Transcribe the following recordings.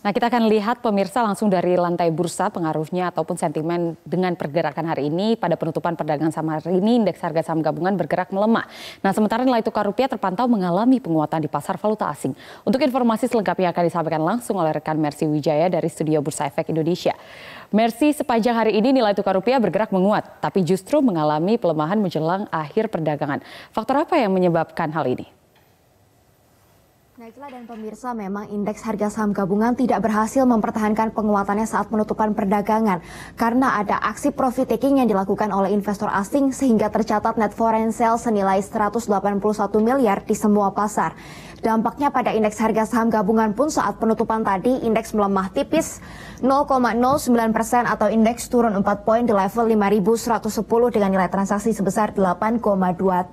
Nah, kita akan lihat pemirsa langsung dari lantai bursa pengaruhnya ataupun sentimen dengan pergerakan hari ini pada penutupan perdagangan saham hari ini indeks harga saham gabungan bergerak melemah. Nah, sementara nilai tukar rupiah terpantau mengalami penguatan di pasar valuta asing. Untuk informasi selengkapnya akan disampaikan langsung oleh rekan Mercy Wijaya dari Studio Bursa Efek Indonesia. Mercy, sepanjang hari ini nilai tukar rupiah bergerak menguat, tapi justru mengalami pelemahan menjelang akhir perdagangan. Faktor apa yang menyebabkan hal ini? Naiklah dan pemirsa memang indeks harga saham gabungan tidak berhasil mempertahankan penguatannya saat penutupan perdagangan karena ada aksi profit taking yang dilakukan oleh investor asing sehingga tercatat net foreign sales senilai 181 miliar di semua pasar. Dampaknya pada indeks harga saham gabungan pun saat penutupan tadi indeks melemah tipis 0,09 persen atau indeks turun 4 poin di level 5.110 dengan nilai transaksi sebesar 8,2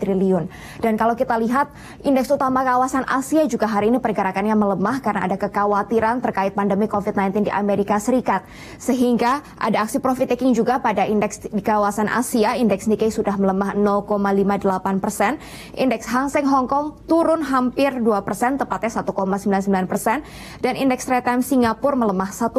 triliun. Dan kalau kita lihat indeks utama kawasan Asia juga hari ini pergerakannya melemah karena ada kekhawatiran terkait pandemi COVID-19 di Amerika Serikat. Sehingga ada aksi profit taking juga pada indeks di kawasan Asia. Indeks Nikkei sudah melemah 0,58 persen. Indeks Hang Seng Hong Kong turun hampir 2 persen, tepatnya 1,99 persen. Dan indeks Times Singapura melemah 1,28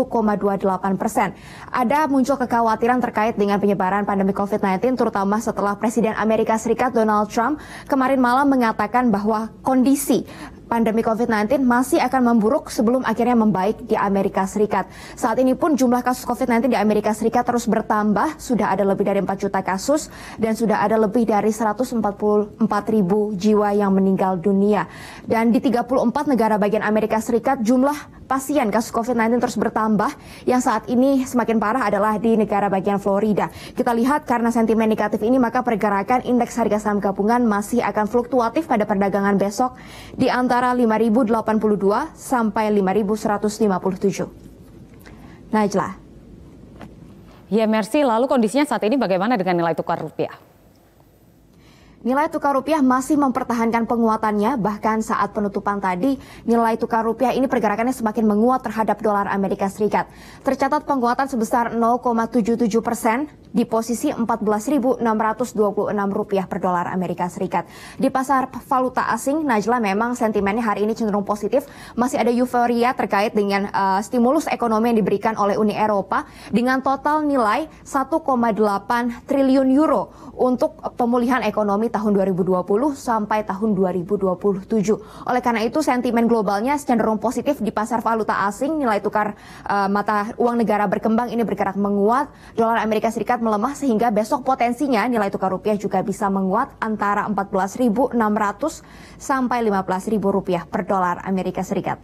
persen. Ada muncul kekhawatiran terkait dengan penyebaran pandemi COVID-19, terutama setelah Presiden Amerika Serikat Donald Trump kemarin malam mengatakan bahwa kondisi pandemi COVID-19 masih akan memburuk sebelum akhirnya membaik di Amerika Serikat. Saat ini pun jumlah kasus COVID-19 di Amerika Serikat terus bertambah, sudah ada lebih dari 4 juta kasus dan sudah ada lebih dari 144 ribu jiwa yang meninggal dunia. Dan di 34 negara bagian Amerika Serikat jumlah pasien kasus COVID-19 terus bertambah yang saat ini semakin parah adalah di negara bagian Florida. Kita lihat karena sentimen negatif ini maka pergerakan indeks harga saham gabungan masih akan fluktuatif pada perdagangan besok di antara antara 5.082 sampai 5.157. Najla. Ya, Mercy. Lalu kondisinya saat ini bagaimana dengan nilai tukar rupiah? Nilai tukar rupiah masih mempertahankan penguatannya, bahkan saat penutupan tadi nilai tukar rupiah ini pergerakannya semakin menguat terhadap dolar Amerika Serikat. Tercatat penguatan sebesar 0,77 persen di posisi 14.626 rupiah per dolar Amerika Serikat. Di pasar valuta asing, Najla memang sentimennya hari ini cenderung positif. Masih ada euforia terkait dengan uh, stimulus ekonomi yang diberikan oleh Uni Eropa dengan total nilai 1,8 triliun euro untuk pemulihan ekonomi tahun 2020 sampai tahun 2027. Oleh karena itu, sentimen globalnya cenderung positif di pasar valuta asing. Nilai tukar uh, mata uang negara berkembang ini bergerak menguat. Dolar Amerika Serikat terlihat melemah sehingga besok potensinya nilai tukar rupiah juga bisa menguat antara 14.600 sampai 15.000 rupiah per dolar Amerika Serikat.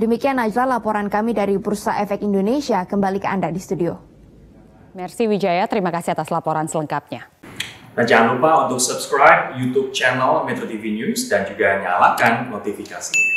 Demikian Najla laporan kami dari Bursa Efek Indonesia kembali ke Anda di studio. Merci Wijaya, terima kasih atas laporan selengkapnya. Nah, jangan lupa untuk subscribe YouTube channel Metro TV News dan juga nyalakan notifikasinya.